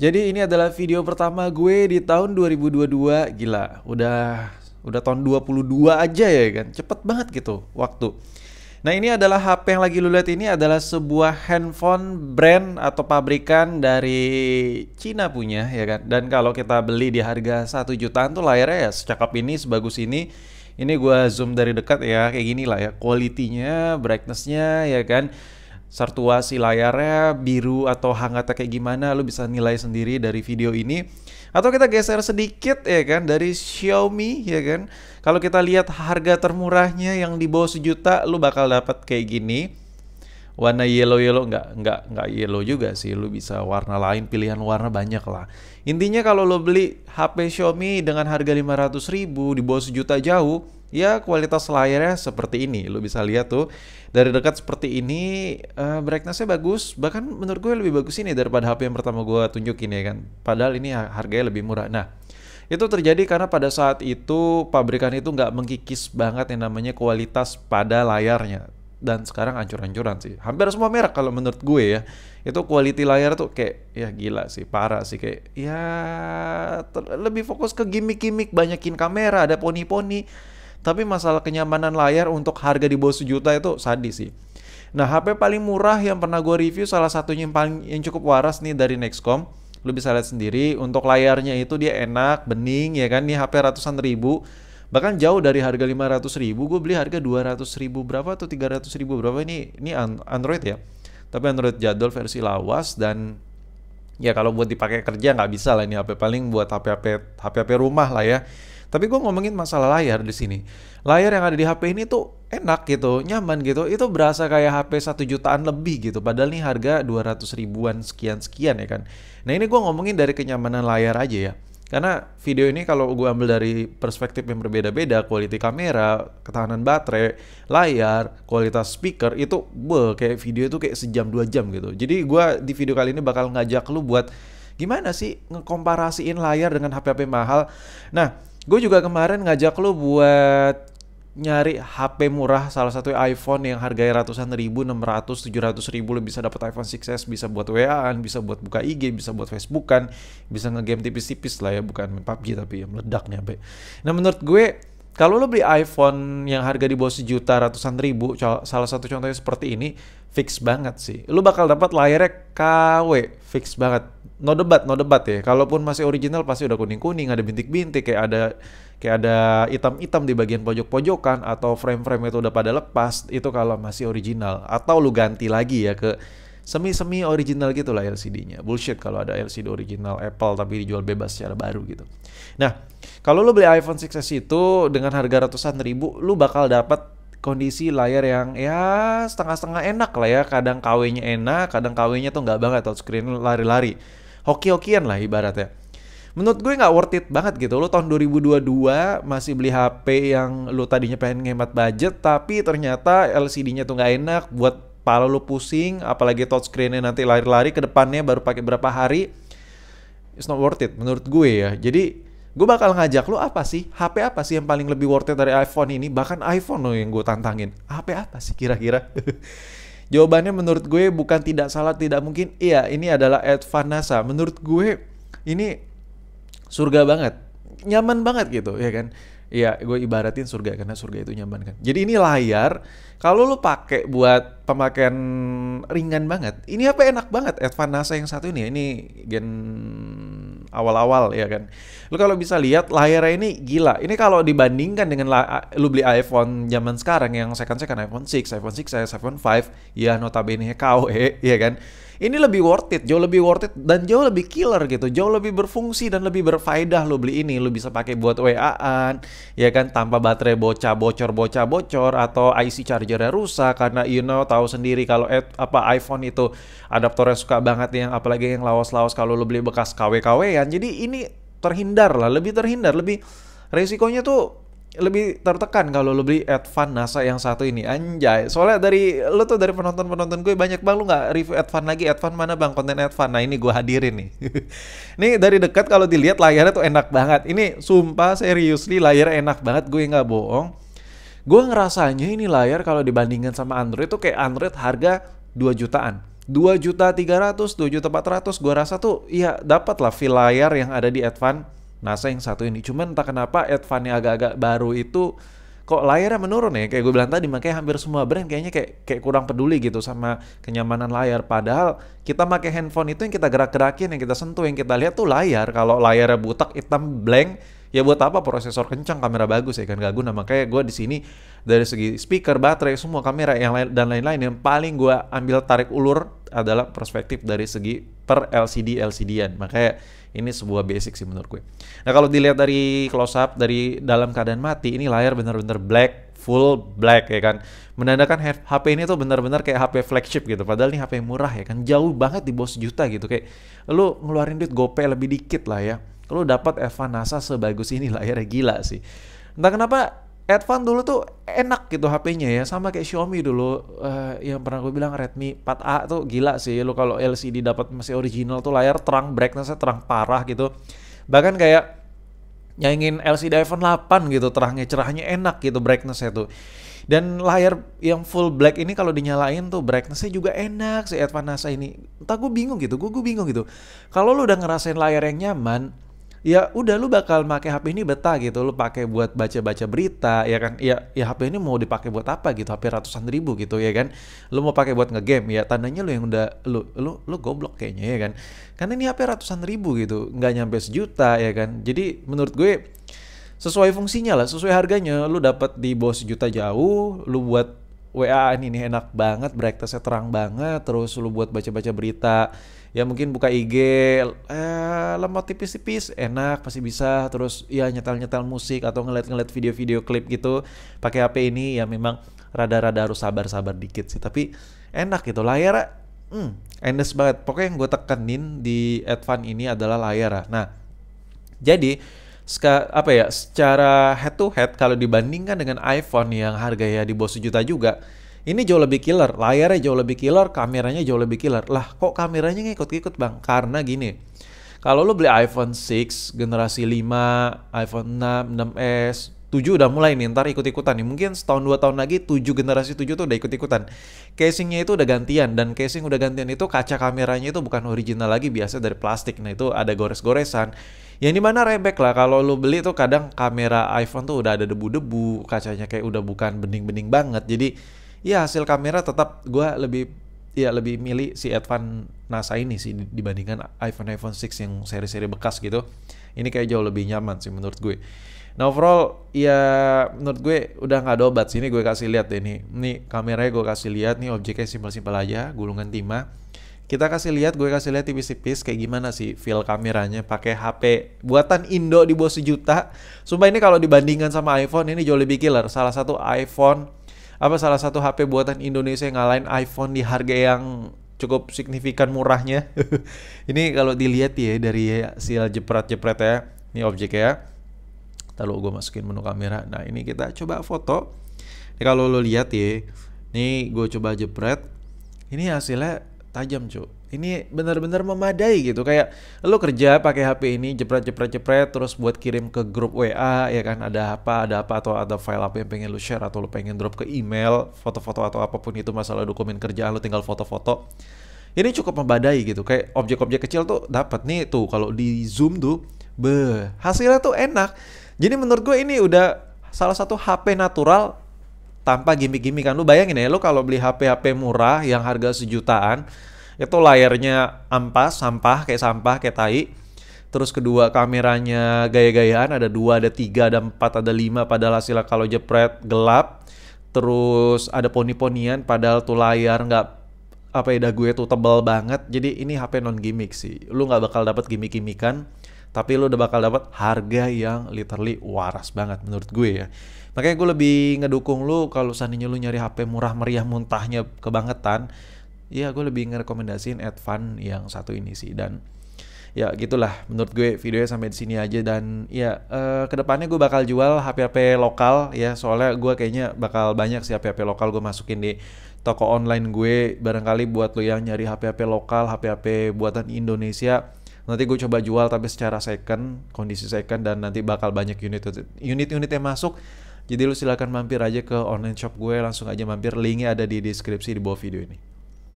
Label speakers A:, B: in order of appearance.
A: Jadi ini adalah video pertama gue di tahun 2022. Gila, udah udah tahun 22 aja ya kan. Cepet banget gitu waktu. Nah, ini adalah HP yang lagi lu lihat ini adalah sebuah handphone brand atau pabrikan dari Cina punya ya kan. Dan kalau kita beli di harga 1 jutaan tuh layarnya ya secakap ini, sebagus ini. Ini gue zoom dari dekat ya, kayak gini lah ya. Kualitinya, brightnessnya ya kan sartuasi layarnya biru atau hangatnya kayak gimana lu bisa nilai sendiri dari video ini atau kita geser sedikit ya kan dari Xiaomi ya kan kalau kita lihat harga termurahnya yang di bawah sejuta lu bakal dapat kayak gini warna yellow yellow nggak nggak nggak yellow juga sih lu bisa warna lain pilihan warna banyak lah intinya kalau lo beli HP Xiaomi dengan harga 500 ribu di bawah sejuta jauh ya kualitas layarnya seperti ini lu bisa lihat tuh dari dekat seperti ini uh, brightnessnya bagus bahkan menurut gue lebih bagus ini daripada HP yang pertama gue tunjukin ya kan padahal ini harganya lebih murah nah itu terjadi karena pada saat itu pabrikan itu nggak mengkikis banget yang namanya kualitas pada layarnya dan sekarang ancur-ancuran sih hampir semua merek kalau menurut gue ya itu quality layar tuh kayak ya gila sih parah sih kayak ya lebih fokus ke gimmick-gimmick banyakin kamera ada poni-poni tapi masalah kenyamanan layar untuk harga di bawah sejuta itu sadis sih. Nah, HP paling murah yang pernah gue review salah satunya yang paling yang cukup waras nih dari Nexcom. Lu bisa lihat sendiri untuk layarnya itu dia enak, bening ya kan. ini HP ratusan ribu. Bahkan jauh dari harga 500 ribu, gue beli harga 200 ribu berapa atau 300 ribu berapa ini ini Android ya. Tapi Android jadul versi lawas dan ya kalau buat dipakai kerja nggak bisa lah ini HP paling buat HP HP HP, HP rumah lah ya tapi gue ngomongin masalah layar di sini. Layar yang ada di HP ini tuh enak gitu, nyaman gitu. Itu berasa kayak HP satu jutaan lebih gitu. Padahal nih harga 200 ribuan sekian-sekian ya kan. Nah ini gue ngomongin dari kenyamanan layar aja ya. Karena video ini kalau gue ambil dari perspektif yang berbeda-beda, kualitas kamera, ketahanan baterai, layar, kualitas speaker, itu be kayak video itu kayak sejam dua jam gitu. Jadi gue di video kali ini bakal ngajak lu buat gimana sih ngekomparasiin layar dengan HP-HP mahal. Nah, Gue juga kemarin ngajak lo buat nyari HP murah salah satu iPhone yang harganya ratusan ribu, 600, 700 ribu lo bisa dapat iPhone 6s, bisa buat WA-an, bisa buat buka IG, bisa buat Facebookan, bisa ngegame tipis-tipis lah ya, bukan PUBG tapi ya meledak nih HP. Nah menurut gue kalau lo beli iPhone yang harga di bawah sejuta ratusan ribu, salah satu contohnya seperti ini, fix banget sih. Lo bakal dapat layarnya KW, fix banget no debat, no debat ya. Kalaupun masih original pasti udah kuning-kuning, ada bintik-bintik kayak ada kayak ada hitam-hitam di bagian pojok-pojokan atau frame-frame itu udah pada lepas, itu kalau masih original atau lu ganti lagi ya ke semi-semi original gitu lah LCD-nya. Bullshit kalau ada LCD original Apple tapi dijual bebas secara baru gitu. Nah, kalau lu beli iPhone 6s itu dengan harga ratusan ribu, lu bakal dapat kondisi layar yang ya setengah-setengah enak lah ya. Kadang KW-nya enak, kadang KW-nya tuh nggak banget touchscreen lari-lari hoki-hokian lah ibaratnya menurut gue nggak worth it banget gitu lo tahun 2022 masih beli HP yang lo tadinya pengen ngehemat budget tapi ternyata LCD-nya tuh nggak enak buat pala lo pusing apalagi touchscreen-nya nanti lari-lari ke depannya baru pakai berapa hari it's not worth it menurut gue ya jadi gue bakal ngajak lo apa sih HP apa sih yang paling lebih worth it dari iPhone ini bahkan iPhone lo yang gue tantangin HP apa sih kira-kira Jawabannya menurut gue bukan tidak salah, tidak mungkin. Iya, ini adalah Edvan NASA. Menurut gue ini surga banget. Nyaman banget gitu, ya kan? Iya, gue ibaratin surga karena surga itu nyaman kan. Jadi ini layar, kalau lu pakai buat pemakaian ringan banget, ini apa enak banget. Advan NASA yang satu ini, ya, ini gen awal-awal ya kan. Lu kalau bisa lihat layarnya ini gila. Ini kalau dibandingkan dengan lu beli iPhone zaman sekarang yang second second iPhone 6, iPhone 6, iPhone 5, ya notabene eh ya kan ini lebih worth it, jauh lebih worth it dan jauh lebih killer gitu. Jauh lebih berfungsi dan lebih berfaedah lo beli ini. Lo bisa pakai buat WA-an, ya kan tanpa baterai bocah bocor bocah bocor atau IC chargernya rusak karena you know tahu sendiri kalau apa iPhone itu adaptornya suka banget yang apalagi yang lawas-lawas kalau lo beli bekas KW-KW-an. Jadi ini terhindar lah, lebih terhindar, lebih resikonya tuh lebih tertekan kalau lo beli Advan NASA yang satu ini anjay soalnya dari lo tuh dari penonton penonton gue banyak bang lo nggak review Advan lagi Advan mana bang konten Advan nah ini gue hadirin nih ini dari dekat kalau dilihat layarnya tuh enak banget ini sumpah seriusly layar enak banget gue nggak bohong gue ngerasanya ini layar kalau dibandingkan sama Android tuh kayak Android harga 2 jutaan dua juta tiga ratus 2 juta ratus gue rasa tuh ya dapat lah feel layar yang ada di Advan NASA yang satu ini. Cuman entah kenapa Advan yang agak-agak baru itu kok layarnya menurun ya kayak gue bilang tadi makanya hampir semua brand kayaknya kayak kayak kurang peduli gitu sama kenyamanan layar padahal kita pakai handphone itu yang kita gerak-gerakin yang kita sentuh yang kita lihat tuh layar kalau layarnya butak hitam blank ya buat apa prosesor kencang kamera bagus ya kan gak guna makanya gue di sini dari segi speaker baterai semua kamera yang lain dan lain-lain yang paling gue ambil tarik ulur adalah perspektif dari segi per LCD lcd makanya ini sebuah basic sih menurut gue nah kalau dilihat dari close up dari dalam keadaan mati ini layar bener-bener black full black ya kan menandakan HP ini tuh benar-benar kayak HP flagship gitu padahal ini HP murah ya kan jauh banget di bawah sejuta gitu kayak lu ngeluarin duit gopay lebih dikit lah ya Lu dapat Evan Nasa sebagus ini layarnya gila sih. Entah kenapa Advan dulu tuh enak gitu HP-nya ya sama kayak Xiaomi dulu uh, yang pernah gue bilang Redmi 4A tuh gila sih lu kalau LCD dapat masih original tuh layar terang brightnessnya terang parah gitu bahkan kayak yang LCD iPhone 8 gitu terangnya cerahnya enak gitu brightness brightnessnya tuh dan layar yang full black ini kalau dinyalain tuh brightnessnya juga enak si Advan Nasa ini entah gue bingung gitu gue gue bingung gitu kalau lu udah ngerasain layar yang nyaman ya udah lu bakal pakai HP ini betah gitu lu pakai buat baca-baca berita ya kan ya ya HP ini mau dipakai buat apa gitu HP ratusan ribu gitu ya kan lu mau pakai buat ngegame ya tandanya lu yang udah lu lu lu goblok kayaknya ya kan karena ini HP ratusan ribu gitu nggak nyampe sejuta ya kan jadi menurut gue sesuai fungsinya lah sesuai harganya lu dapat di bawah sejuta jauh lu buat WA ini enak banget, breakfastnya terang banget, terus lu buat baca-baca berita, ya mungkin buka IG eh lemot tipis-tipis enak pasti bisa terus ya nyetel-nyetel musik atau ngeliat-ngeliat video-video klip gitu pakai HP ini ya memang rada-rada harus sabar-sabar dikit sih tapi enak gitu layar hmm, endes banget pokoknya yang gue tekenin di Advan ini adalah layar nah jadi ska, apa ya secara head to head kalau dibandingkan dengan iPhone yang harganya di bawah sejuta juga ini jauh lebih killer, layarnya jauh lebih killer, kameranya jauh lebih killer. Lah kok kameranya ngikut-ngikut bang? Karena gini, kalau lo beli iPhone 6 generasi 5, iPhone 6, 6S, 7 udah mulai nih, ntar ikut-ikutan nih. Mungkin setahun dua tahun lagi 7 generasi 7 tuh udah ikut-ikutan. Casingnya itu udah gantian, dan casing udah gantian itu kaca kameranya itu bukan original lagi, biasa dari plastik. Nah itu ada gores-goresan. Yang dimana rebek lah, kalau lo beli tuh kadang kamera iPhone tuh udah ada debu-debu, kacanya kayak udah bukan bening-bening banget. Jadi ya hasil kamera tetap gue lebih ya lebih milih si Advan NASA ini sih dibandingkan iPhone iPhone 6 yang seri-seri bekas gitu. Ini kayak jauh lebih nyaman sih menurut gue. Nah overall ya menurut gue udah nggak ada obat sini gue kasih lihat deh nih. Nih kameranya gue kasih lihat nih objeknya simpel-simpel aja, gulungan timah. Kita kasih lihat, gue kasih lihat tipis-tipis kayak gimana sih feel kameranya pakai HP buatan Indo di bawah sejuta. Sumpah ini kalau dibandingkan sama iPhone ini jauh lebih killer. Salah satu iPhone apa salah satu HP buatan Indonesia yang ngalahin iPhone di harga yang cukup signifikan murahnya. ini kalau dilihat ya dari hasil jepret-jepret ya. Ini objek ya. Lalu gue masukin menu kamera. Nah ini kita coba foto. Ini kalau lo lihat ya. ini gue coba jepret. Ini hasilnya tajam cuy ini benar-benar memadai gitu kayak lo kerja pakai HP ini jepret jepret jepret terus buat kirim ke grup WA ya kan ada apa ada apa atau ada file apa yang pengen lo share atau lo pengen drop ke email foto-foto atau apapun itu masalah dokumen kerjaan lo tinggal foto-foto ini cukup memadai gitu kayak objek-objek kecil tuh dapat nih tuh kalau di zoom tuh be hasilnya tuh enak jadi menurut gue ini udah salah satu HP natural tanpa gimmick-gimmick kan lo bayangin ya lo kalau beli HP HP murah yang harga sejutaan itu layarnya ampas sampah kayak sampah kayak tai terus kedua kameranya gaya-gayaan ada dua ada tiga ada empat ada lima padahal hasilnya kalau jepret gelap terus ada poni-ponian padahal tuh layar nggak apa ya gue tuh tebal banget jadi ini HP non gimmick sih lu nggak bakal dapat gimmick-gimmickan tapi lu udah bakal dapat harga yang literally waras banget menurut gue ya makanya gue lebih ngedukung lu kalau seandainya lu nyari HP murah meriah muntahnya kebangetan Iya, gue lebih ngerekomendasiin Advan yang satu ini sih dan ya gitulah menurut gue videonya sampai di sini aja dan ya uh, kedepannya gue bakal jual HP-HP lokal ya soalnya gue kayaknya bakal banyak sih HP-HP lokal gue masukin di toko online gue barangkali buat lo yang nyari HP-HP lokal HP-HP buatan Indonesia nanti gue coba jual tapi secara second kondisi second dan nanti bakal banyak unit unit unit yang masuk jadi lu silahkan mampir aja ke online shop gue langsung aja mampir linknya ada di deskripsi di bawah video ini